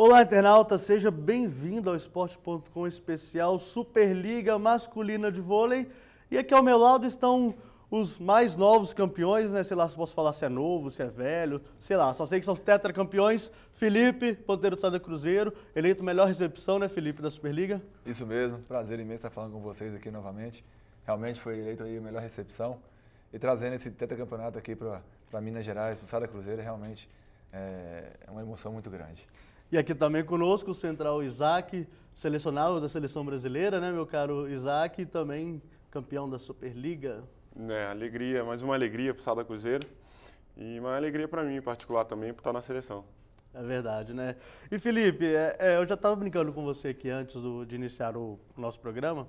Olá, internauta, seja bem-vindo ao Esporte.com especial Superliga Masculina de Vôlei. E aqui ao meu lado estão os mais novos campeões, né? Sei lá se posso falar se é novo, se é velho, sei lá, só sei que são os tetracampeões. Felipe, ponteiro do Santa do Cruzeiro, eleito melhor recepção, né, Felipe, da Superliga? Isso mesmo, prazer imenso estar falando com vocês aqui novamente. Realmente foi eleito aí a melhor recepção. E trazendo esse tetracampeonato aqui para Minas Gerais, para o Santa Cruzeiro, realmente é, é uma emoção muito grande. E aqui também conosco o central Isaac, selecionado da seleção brasileira, né, meu caro Isaac, também campeão da Superliga. É, alegria, mais uma alegria para o Sada Cruzeiro e uma alegria para mim em particular também por estar na seleção. É verdade, né? E Felipe, é, é, eu já estava brincando com você aqui antes do, de iniciar o nosso programa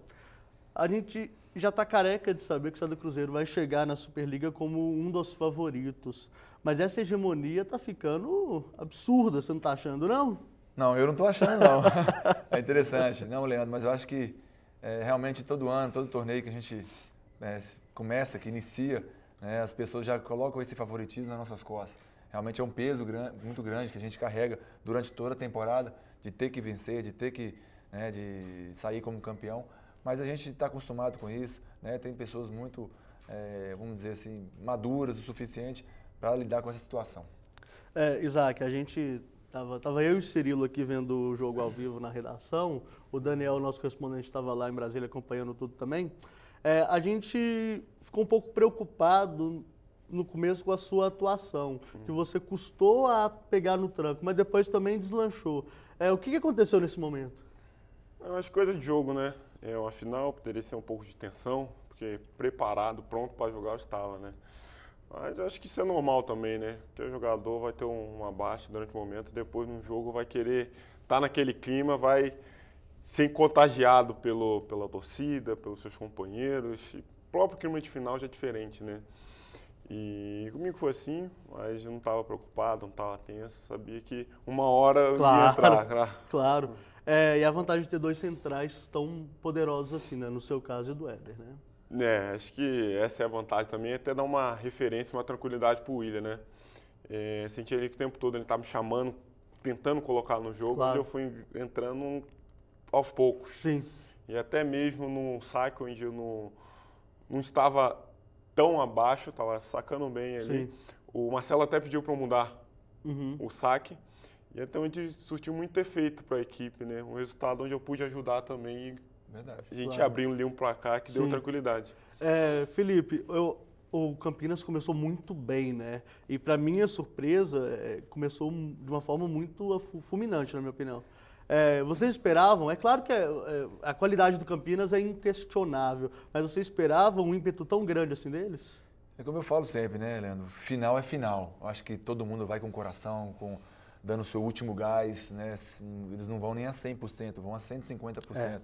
a gente já está careca de saber que o Estado Cruzeiro vai chegar na Superliga como um dos favoritos. Mas essa hegemonia está ficando absurda, você não está achando, não? Não, eu não estou achando, não. é interessante. Não, Leandro, mas eu acho que é, realmente todo ano, todo torneio que a gente é, começa, que inicia, né, as pessoas já colocam esse favoritismo nas nossas costas. Realmente é um peso gran muito grande que a gente carrega durante toda a temporada de ter que vencer, de ter que né, de sair como campeão. Mas a gente está acostumado com isso, né? Tem pessoas muito, é, vamos dizer assim, maduras o suficiente para lidar com essa situação. É, Isaac, a gente Tava, tava eu e Cirilo aqui vendo o jogo ao vivo na redação. O Daniel, nosso correspondente, estava lá em Brasília acompanhando tudo também. É, a gente ficou um pouco preocupado no começo com a sua atuação, que você custou a pegar no tranco, mas depois também deslanchou. É, o que, que aconteceu nesse momento? É umas coisas de jogo, né? É, uma final, poderia ser um pouco de tensão, porque preparado, pronto para jogar eu estava, né? Mas acho que isso é normal também, né? Porque o jogador vai ter uma baixa durante o momento, depois no jogo vai querer estar tá naquele clima, vai ser contagiado pelo, pela torcida, pelos seus companheiros. o próprio clima de final já é diferente, né? E comigo foi assim, mas eu não estava preocupado, não estava tenso, sabia que uma hora claro, eu ia entrar. Claro. É, e a vantagem de ter dois centrais tão poderosos assim, né? No seu caso e do Éder, né? É, acho que essa é a vantagem também, até dar uma referência, uma tranquilidade pro William, né? É, senti ele que o tempo todo ele estava me chamando, tentando colocar no jogo, claro. e eu fui entrando aos poucos. Sim. E até mesmo no saque onde eu não, não estava tão abaixo, estava sacando bem ali. Sim. O Marcelo até pediu para eu mudar uhum. o saque. E então a gente surtiu muito efeito para a equipe, né? Um resultado onde eu pude ajudar também. Verdade. A gente claro. abriu ali um placar que Sim. deu tranquilidade. É, Felipe, eu, o Campinas começou muito bem, né? E para minha surpresa, é, começou de uma forma muito fulminante, na minha opinião. É, vocês esperavam, é claro que a, é, é, a qualidade do Campinas é inquestionável, mas vocês esperavam um ímpeto tão grande assim deles? É como eu falo sempre, né, Leandro? Final é final. Eu acho que todo mundo vai com o coração, com dando o seu último gás, né? Eles não vão nem a 100%, vão a 150%. É.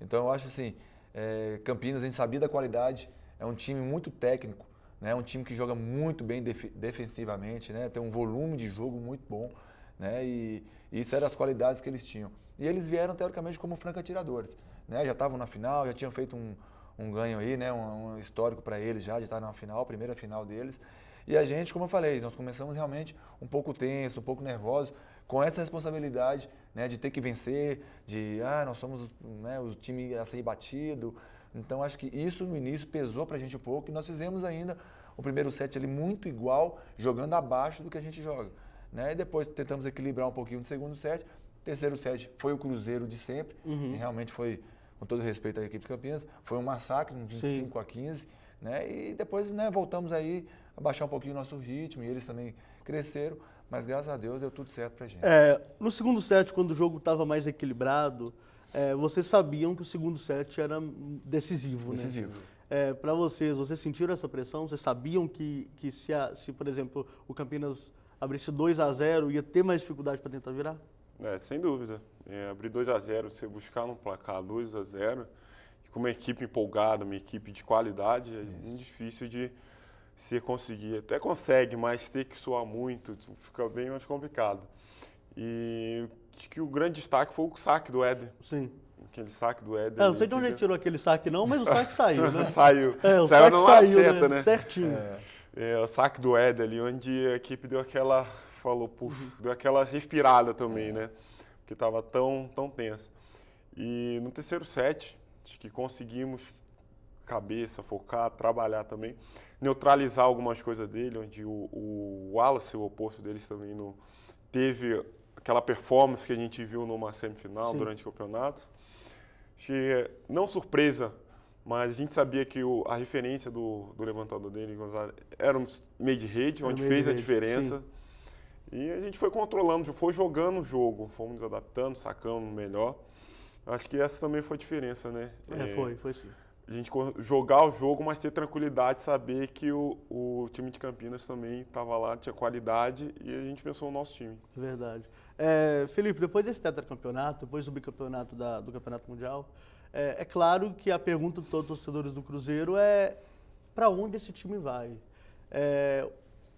Então eu acho assim, é, Campinas, a gente sabia da qualidade, é um time muito técnico, né? um time que joga muito bem def defensivamente, né? Tem um volume de jogo muito bom, né? E, e isso eram as qualidades que eles tinham. E eles vieram teoricamente como franca tiradores, né? Já estavam na final, já tinham feito um, um ganho aí, né? Um, um histórico para eles já de estar na final, primeira final deles. E a gente, como eu falei, nós começamos realmente um pouco tenso, um pouco nervoso, com essa responsabilidade né, de ter que vencer, de ah, nós somos né, o time a ser batido. Então acho que isso no início pesou para a gente um pouco e nós fizemos ainda o primeiro set ali muito igual, jogando abaixo do que a gente joga. Né? E depois tentamos equilibrar um pouquinho no segundo set. Terceiro set foi o Cruzeiro de sempre, uhum. e realmente foi, com todo respeito à equipe de Campinas, foi um massacre, um 25 a 15. Né? E depois né, voltamos aí abaixar um pouquinho o nosso ritmo e eles também cresceram, mas graças a Deus deu tudo certo pra gente. É, no segundo set, quando o jogo estava mais equilibrado, é, vocês sabiam que o segundo set era decisivo, decisivo. né? Decisivo. É, para vocês, vocês sentiram essa pressão? Vocês sabiam que, que se, a, se, por exemplo, o Campinas abrisse 2 a 0 ia ter mais dificuldade para tentar virar? É, sem dúvida. É, abrir 2 a 0 você buscar um placar 2 a 0 com uma equipe empolgada, uma equipe de qualidade, é difícil de, se conseguir, até consegue, mas ter que suar muito, tipo, fica bem mais complicado. E acho que o grande destaque foi o saque do Éder. Sim. Aquele saque do Éder. É, não sei de onde ele tirou aquele saque não, mas o saque saiu, né? saiu. É, o saque saiu, seta, né? né? Certinho. É. é, o saque do Éder ali, onde a equipe deu aquela, falou, puf, uhum. deu aquela respirada também, né? Porque estava tão, tão tenso. E no terceiro set, acho que conseguimos cabeça, focar, trabalhar também, neutralizar algumas coisas dele, onde o, o Wallace, o oposto deles também, no teve aquela performance que a gente viu numa semifinal Sim. durante o campeonato. Acho que, não surpresa, mas a gente sabia que o, a referência do, do levantador dele, era um meio de rede, onde fez a rede. diferença. Sim. E a gente foi controlando, foi jogando o jogo, fomos nos adaptando, sacando melhor. Acho que essa também foi a diferença, né? É, é... foi, foi sim a gente jogar o jogo, mas ter tranquilidade, saber que o, o time de Campinas também estava lá, tinha qualidade e a gente pensou no nosso time. É verdade. É, Felipe, depois desse tetracampeonato, depois do bicampeonato da, do Campeonato Mundial, é, é, claro que a pergunta de todos os torcedores do Cruzeiro é para onde esse time vai? É,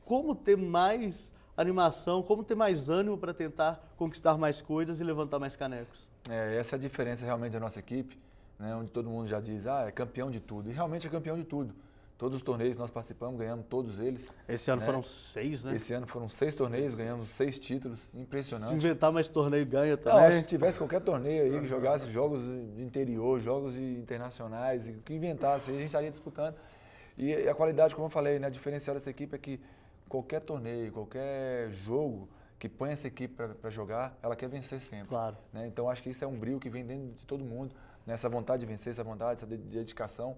como ter mais animação, como ter mais ânimo para tentar conquistar mais coisas e levantar mais canecos? É, essa é a diferença realmente da nossa equipe né, onde todo mundo já diz, ah, é campeão de tudo. E realmente é campeão de tudo. Todos os torneios nós participamos, ganhamos todos eles. Esse ano né? foram seis, né? Esse ano foram seis torneios, ganhamos seis títulos. Impressionante. Se inventar mais torneio, ganha também. Não, se tivesse qualquer torneio aí, que jogasse jogos de interior, jogos internacionais, o que inventasse, a gente estaria disputando. E a qualidade, como eu falei, né, diferencial dessa equipe é que qualquer torneio, qualquer jogo que põe essa equipe para jogar, ela quer vencer sempre. Claro. Né? Então acho que isso é um brilho que vem dentro de todo mundo nessa né, essa vontade de vencer, essa vontade, essa dedicação.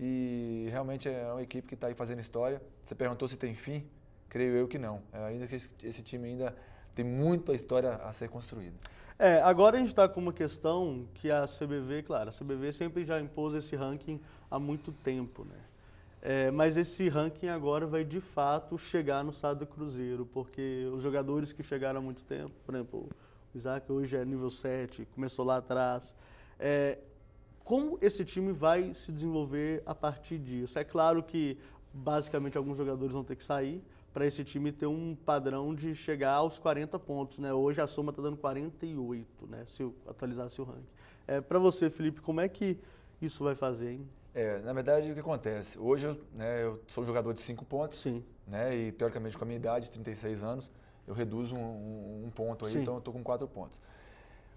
E realmente é uma equipe que está aí fazendo história. Você perguntou se tem fim? Creio eu que não. É, ainda que esse time ainda tem muita história a ser construída. É, agora a gente está com uma questão que a CBV, claro, a CBV sempre já impôs esse ranking há muito tempo, né? É, mas esse ranking agora vai de fato chegar no estado do Cruzeiro, porque os jogadores que chegaram há muito tempo, por exemplo, o Isaac hoje é nível 7, começou lá atrás, é, como esse time vai se desenvolver a partir disso? É claro que, basicamente, alguns jogadores vão ter que sair para esse time ter um padrão de chegar aos 40 pontos. Né? Hoje a soma está dando 48, né? se atualizasse o ranking. É, para você, Felipe, como é que isso vai fazer? Hein? É, na verdade, o que acontece? Hoje né, eu sou um jogador de 5 pontos. Sim. Né, e, teoricamente, com a minha idade, 36 anos, eu reduzo um, um ponto aí, Sim. então eu estou com 4 pontos.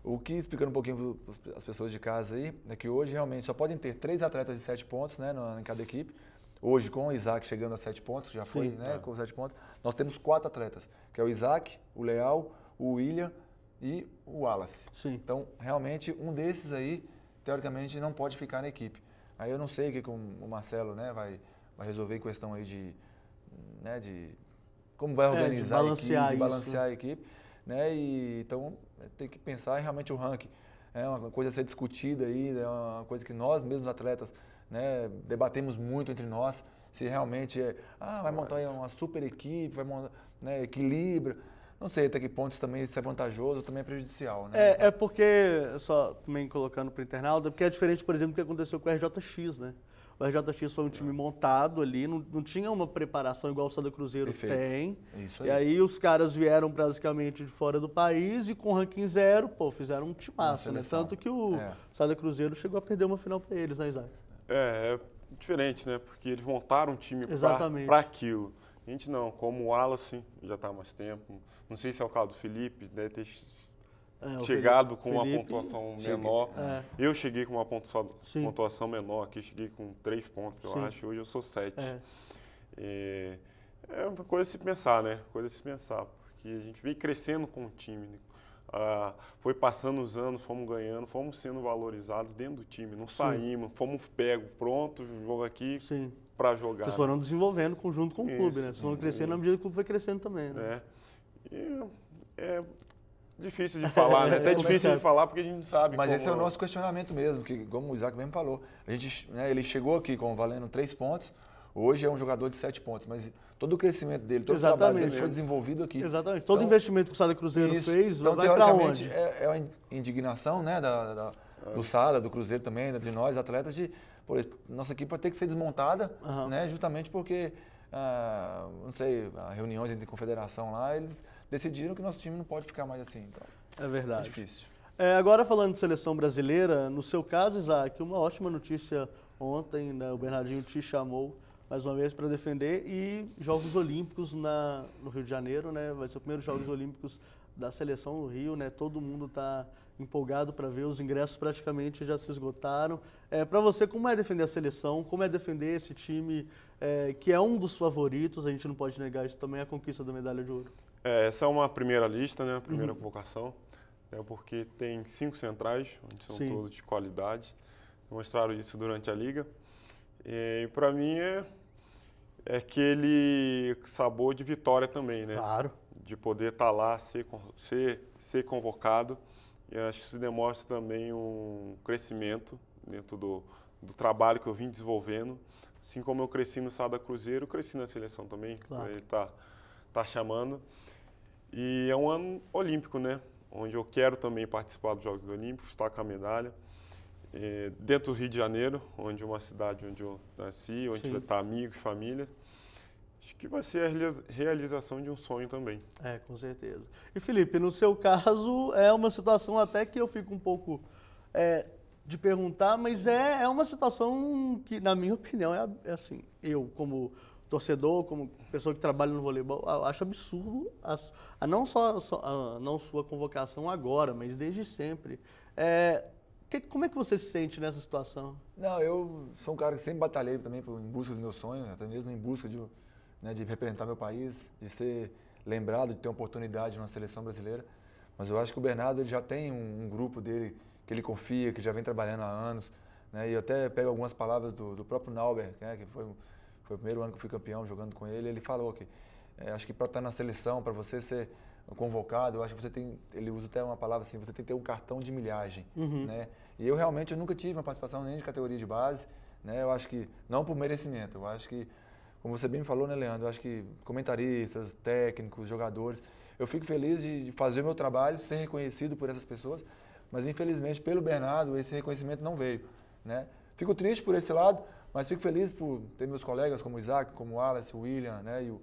O que, explicando um pouquinho para as pessoas de casa aí, é que hoje realmente só podem ter três atletas de sete pontos né, em cada equipe. Hoje, com o Isaac chegando a sete pontos, já foi, Sim, né? Tá. Com sete pontos, nós temos quatro atletas, que é o Isaac, o Leal, o William e o Wallace. Sim. Então, realmente, um desses aí, teoricamente, não pode ficar na equipe. Aí eu não sei o que, com o Marcelo né, vai, vai resolver questão aí de, né, de como vai é, organizar é, balancear a equipe, balancear isso. a equipe. Né? E, então, tem que pensar realmente o ranking. É uma coisa a ser discutida aí, é uma coisa que nós mesmos atletas né, debatemos muito entre nós, se realmente é, ah, vai montar uma super equipe, vai montar, né, equilibra. Não sei até que ponto isso também isso é vantajoso, também é prejudicial, né? É, é porque, só também colocando para o internauta, porque é diferente, por exemplo, do que aconteceu com o RJX, né? O RJX foi um time montado ali, não, não tinha uma preparação igual o Santa Cruzeiro Perfeito. tem. Isso aí. E aí os caras vieram basicamente de fora do país e com ranking zero, pô, fizeram um timaço, né? né? Tanto que o é. Santa Cruzeiro chegou a perder uma final para eles, né, Isaac? É, é diferente, né? Porque eles montaram um time para aquilo. A gente não, como o Wallace já está há mais tempo, não sei se é o caso do Felipe, deve ter é, chegado Felipe, com uma Felipe, pontuação menor. É. Eu cheguei com uma pontuação, pontuação, menor aqui, cheguei com três pontos, eu Sim. acho. Hoje eu sou sete. É. é. é uma coisa a se pensar, né? Coisa a se pensar, porque a gente vem crescendo com o time. Né? Ah, foi passando os anos, fomos ganhando, fomos sendo valorizados dentro do time. Não Sim. saímos, fomos pegos, pronto, jogo aqui para jogar. Vocês foram desenvolvendo conjunto com o clube, né? Vocês foram crescendo na uhum. medida que o clube foi crescendo também, né? É. E, é Difícil de falar, né? É, Até é difícil de falar porque a gente não sabe. Mas como... esse é o nosso questionamento mesmo, que como o Isaac mesmo falou. A gente, né, ele chegou aqui com valendo três pontos, hoje é um jogador de sete pontos, mas todo o crescimento dele, todo Exatamente. o trabalho dele foi desenvolvido aqui. Exatamente. Todo então, investimento que o Sada Cruzeiro isso. fez então, vai para onde? É, é uma indignação né, da, da é. do Sada, do Cruzeiro também, de nós, atletas, de pô, nossa equipe vai ter que ser desmontada, uhum. né, justamente porque, ah, não sei, reuniões entre confederação lá, eles decidiram que nosso time não pode ficar mais assim. Então, é verdade. É difícil. É, agora falando de seleção brasileira, no seu caso, Isaac, uma ótima notícia ontem, né, o Bernardinho te chamou mais uma vez para defender e Jogos Olímpicos na, no Rio de Janeiro, né? Vai ser o primeiro Jogos Olímpicos da seleção no Rio, né? Todo mundo está empolgado para ver, os ingressos praticamente já se esgotaram. É, para você, como é defender a seleção? Como é defender esse time é, que é um dos favoritos, a gente não pode negar isso também, é a conquista da medalha de ouro. É, essa é uma primeira lista, né, a primeira uhum. convocação, né, porque tem cinco centrais, onde são Sim. todos de qualidade, mostraram isso durante a liga. E para mim é, é aquele sabor de vitória também, né? Claro. De poder estar tá lá, ser, ser, ser convocado. E acho que isso demonstra também um crescimento dentro do, do trabalho que eu vim desenvolvendo Assim como eu cresci no Sada Cruzeiro, cresci na seleção também. Claro. Ele tá, tá chamando. E é um ano olímpico, né? Onde eu quero também participar dos Jogos Olímpicos, estar com a medalha. É, dentro do Rio de Janeiro, onde é uma cidade onde eu nasci, onde está amigos, família. Acho que vai ser a realização de um sonho também. É, com certeza. E Felipe, no seu caso, é uma situação até que eu fico um pouco é, de perguntar, mas é, é uma situação que, na minha opinião, é, é assim, eu como torcedor, como pessoa que trabalha no voleibol, acho absurdo a, a não só a, não sua convocação agora, mas desde sempre. É, que, como é que você se sente nessa situação? Não, eu sou um cara que sempre batalhei também em busca dos meus sonhos, até mesmo em busca de, né, de representar meu país, de ser lembrado, de ter oportunidade na seleção brasileira. Mas eu acho que o Bernardo ele já tem um, um grupo dele que ele confia, que já vem trabalhando há anos. Né? E eu até pego algumas palavras do, do próprio Nauber, né? que foi, foi o primeiro ano que eu fui campeão jogando com ele. Ele falou que é, acho que para estar tá na seleção, para você ser convocado, eu acho que você tem, ele usa até uma palavra assim, você tem que ter um cartão de milhagem, uhum. né? E eu realmente eu nunca tive uma participação nem de categoria de base, né? Eu acho que não por merecimento, eu acho que como você bem falou, né, Leandro, eu acho que comentaristas, técnicos, jogadores, eu fico feliz de fazer o meu trabalho, ser reconhecido por essas pessoas, mas infelizmente pelo Bernardo esse reconhecimento não veio, né? Fico triste por esse lado, mas fico feliz por ter meus colegas como o Isaac, como o Wallace, o William, né, e o,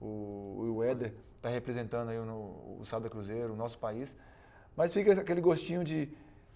o, o Éder tá representando aí no, o Sada Cruzeiro, o nosso país. Mas fica aquele gostinho de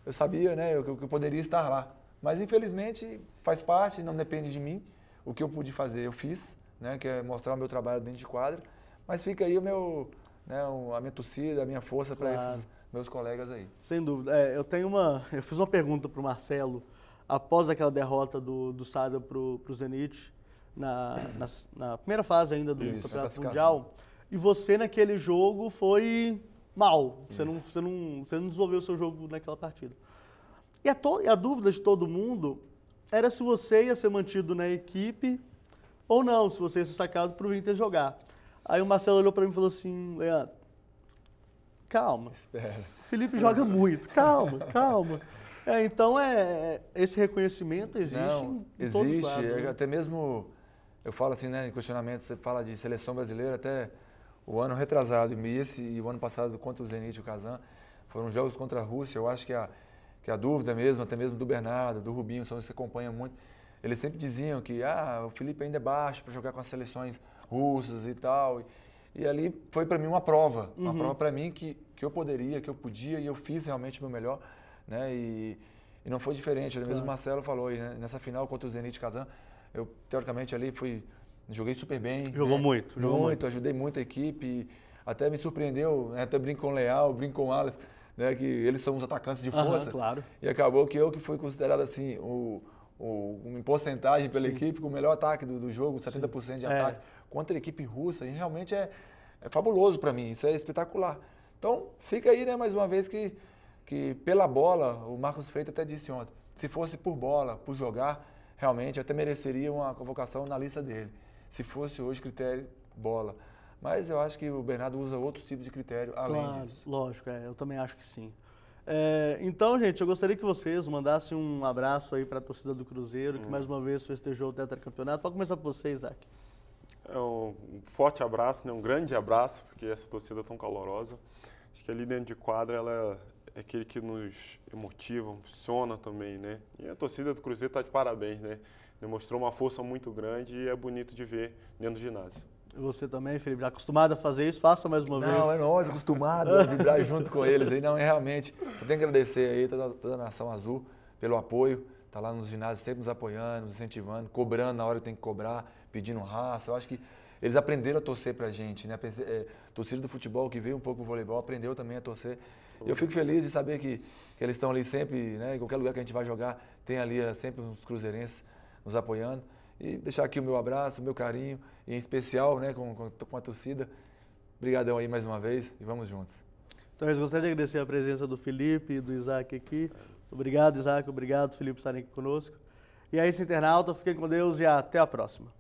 eu sabia, né, eu, que eu poderia estar lá. Mas infelizmente faz parte, não depende de mim. O que eu pude fazer, eu fiz, né, que é mostrar o meu trabalho dentro de quadra. Mas fica aí o meu, né, a minha torcida, a minha força claro. para esses meus colegas aí. Sem dúvida. É, eu tenho uma. Eu fiz uma pergunta para o Marcelo após aquela derrota do, do Sada para o Zenit, na, na, na, primeira fase ainda do Isso, Campeonato Mundial. E você naquele jogo foi mal. Você não, você, não, você não desenvolveu o seu jogo naquela partida. E a, to, e a dúvida de todo mundo era se você ia ser mantido na equipe ou não, se você ia ser sacado para o Inter jogar. Aí o Marcelo olhou para mim e falou assim, Leandro, calma. Espera. Felipe joga muito, calma, calma. É, então, é, é esse reconhecimento existe Não, em, todos os lados, Existe. Né? É, até mesmo, eu falo assim, né, em questionamento, você fala de seleção brasileira, até o ano retrasado, e esse e o ano passado contra o Zenit o Kazan, foram jogos contra a Rússia, eu acho que a, que a dúvida mesmo, até mesmo do Bernardo, do Rubinho, são os que acompanham muito, eles sempre diziam que ah, o Felipe ainda é baixo para jogar com as seleções russas e tal, e, e ali foi para mim uma prova, uhum. uma prova para mim que, que eu poderia, que eu podia e eu fiz realmente o meu melhor, né? E, e não foi diferente. Claro. Mesmo o Marcelo falou aí, né? nessa final contra o Zenit Kazan, eu teoricamente ali fui joguei super bem. Jogou né? muito, jogou, jogou muito, muito, ajudei muito a equipe, até me surpreendeu, né? até brinco com o Leal, brinco com o Alex, né, que eles são os atacantes de força. Uhum, claro. E acabou que eu que fui considerado assim o ou em porcentagem pela Sim. equipe, com o melhor ataque do, do jogo, 70% Sim. de é. ataque, é. contra a equipe russa. E realmente é, é fabuloso para mim, isso é espetacular. Então, fica aí, né, mais uma vez que, que pela bola, o Marcos Freitas até disse ontem, se fosse por bola, por jogar, realmente até mereceria uma convocação na lista dele. Se fosse hoje critério bola. Mas eu acho que o Bernardo usa outro tipo de critério além claro, disso. Lógico, é, eu também acho que sim. É, então, gente, eu gostaria que vocês mandassem um abraço aí para a torcida do Cruzeiro, que hum. mais uma vez festejou o tetracampeonato. Pode começar por você, Isaac. É um forte abraço, né? um grande abraço, porque essa torcida é tão calorosa. Acho que ali dentro de quadra ela é aquele que nos motiva, funciona também, né? E a torcida do Cruzeiro está de parabéns, né? Demonstrou uma força muito grande e é bonito de ver dentro do ginásio. Você também, Felipe, já acostumado a fazer isso? Faça mais uma vez. Não, é nós, acostumado a vibrar junto com eles. Aí, não, é realmente, eu tenho que agradecer aí toda, toda a Nação Azul pelo apoio. Tá lá nos ginásios sempre nos apoiando, nos incentivando, cobrando na hora que tem que cobrar, pedindo raça. Eu acho que eles aprenderam a torcer para a gente, né? É, torcida do futebol que veio um pouco o voleibol aprendeu também a torcer. Eu fico feliz de saber que, que eles estão ali sempre, né? Em qualquer lugar que a gente vai jogar, tem ali é, sempre uns cruzeirenses nos apoiando. E deixar aqui o meu abraço, o meu carinho, em especial né, com, com, com a torcida. Obrigadão aí mais uma vez e vamos juntos. Então, eu gostaria de agradecer a presença do Felipe e do Isaac aqui. Obrigado, Isaac. Obrigado, Felipe, por estarem aqui conosco. E é isso, internauta. Fiquem com Deus e até a próxima.